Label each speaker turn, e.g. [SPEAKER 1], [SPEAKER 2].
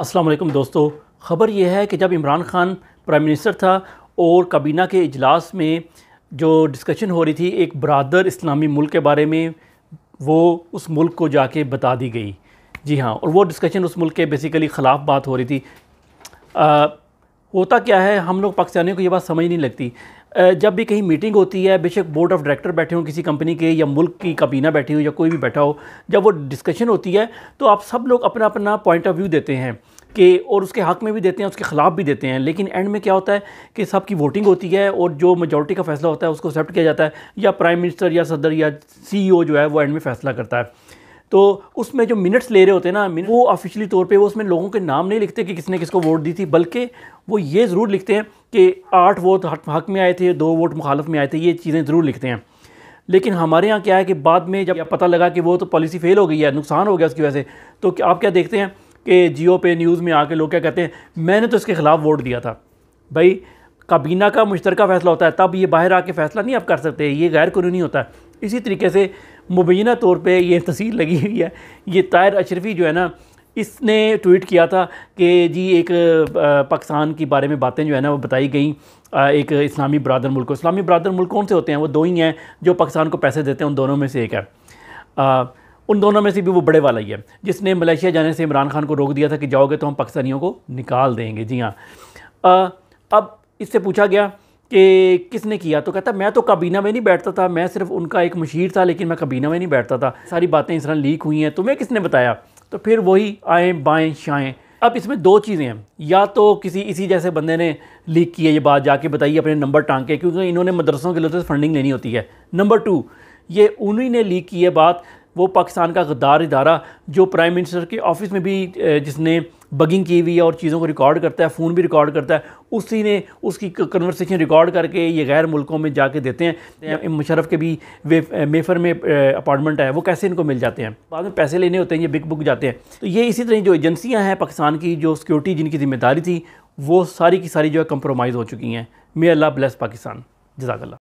[SPEAKER 1] असलम दोस्तों ख़बर यह है कि जब इमरान ख़ान प्राइम मिनिस्टर था और काबीना के इजलास में जो डिस्कशन हो रही थी एक बरदर इस्लामी मुल्क के बारे में वो उस मुल्क को जाके बता दी गई जी हाँ और वो डिस्कशन उस मुल्क के बेसिकली ख़िलाफ़ बात हो रही थी आ, होता क्या है हम लोग पाकिस्तानियों को ये बात समझ नहीं लगती जब भी कहीं मीटिंग होती है बेशक बोर्ड ऑफ डायरेक्टर बैठे हों किसी कंपनी के या मुल्क की काबीना बैठी हो या कोई भी बैठा हो जब वो डिस्कशन होती है तो आप सब लोग अपना अपना पॉइंट ऑफ व्यू देते हैं कि और उसके हक़ में भी देते हैं उसके ख़िलाफ़ भी देते हैं लेकिन एंड में क्या होता है कि सब की वोटिंग होती है और जो मेजोरिटी का फैसला होता है उसको एक्सेप्ट किया जाता है या प्राइम मिनिस्टर या सदर या सीईओ जो है वो एंड में फ़ैसला करता है तो उसमें जो मिनट्स ले रहे होते हैं ना वो ऑफिशियली तौर पे वो उसमें लोगों के नाम नहीं लिखते कि किसने किसको वोट दी थी बल्कि वो ये ज़रूर लिखते हैं कि आठ वोट हक में आए थे दो वोट मुखालफ में आए थे ये चीज़ें ज़रूर लिखते हैं लेकिन हमारे यहाँ क्या है कि बाद में जब पता लगा कि वो तो पॉलिसी फ़ेल हो गई है नुकसान हो गया उसकी वजह से तो आप क्या देखते हैं कि जियो पे न्यूज़ में आके लोग क्या कहते हैं मैंने तो इसके ख़िलाफ़ वोट दिया था भाई काबीना का मुश्तरक फैसला होता है तब ये बाहर आके फ़ैसला नहीं आप कर सकते ये गैर कानूनी होता है इसी तरीके से मुबैना तौर पर यह तस्वीर लगी हुई है ये तायर अशरफी जो है ना इसने ट्वीट किया था कि जी एक पाकिस्तान के बारे में बातें जो है ना वो बताई गई एक इस्लामी बरदर मुल्क इस्लामी बरदर मुल्क कौन से होते हैं वो दो ही हैं जो पाकिस्तान को पैसे देते हैं उन दोनों में से एक है आ, उन दोनों में से भी वो बड़े वाला ही है जिसने मलेशिया जाने से इमरान खान को रोक दिया था कि जाओगे तो हम पाकिस्तानियों को निकाल देंगे जी हाँ अब इससे पूछा गया कि किसने किया तो कहता मैं तो काबीना में नहीं बैठता था मैं सिर्फ उनका एक मशीर था लेकिन मैं काबीना में नहीं बैठता था सारी बातें इस तरह लीक हुई हैं तुम्हें तो किसने बताया तो फिर वही आएँ बाएँ शाएँ अब इसमें दो चीज़ें हैं या तो किसी इसी जैसे बंदे ने लीक की है ये बात जाके बताई अपने नंबर टांग के क्योंकि इन्होंने मदरसों के लिए तो फंडिंग लेनी होती है नंबर टू ये उन्हीं ने लीक की है बात वो पाकिस्तान का गद्दार इदारा जो प्राइम मिनिस्टर के ऑफिस में भी जिसने बगिंग की हुई है और चीज़ों को रिकॉर्ड करता है फ़ोन भी रिकॉर्ड करता है उसी ने उसकी कन्वर्सेशन रिकॉर्ड करके ये गैर मुल्कों में जाके देते हैं मुशरफ के भी वे मेफर में अपार्टमेंट है वो कैसे इनको मिल जाते हैं बाद में पैसे लेने होते हैं ये बिग बुक जाते हैं तो ये इसी तरह जो एजेंसियाँ हैं पाकिस्तान की जो सिक्योरिटी जिनकी जिम्मेदारी थी वो सारी की सारी जो है कंप्रोमाइज़ हो चुकी हैं मे अल्लाह ब्लेस पाकिस्तान जजाकल्ला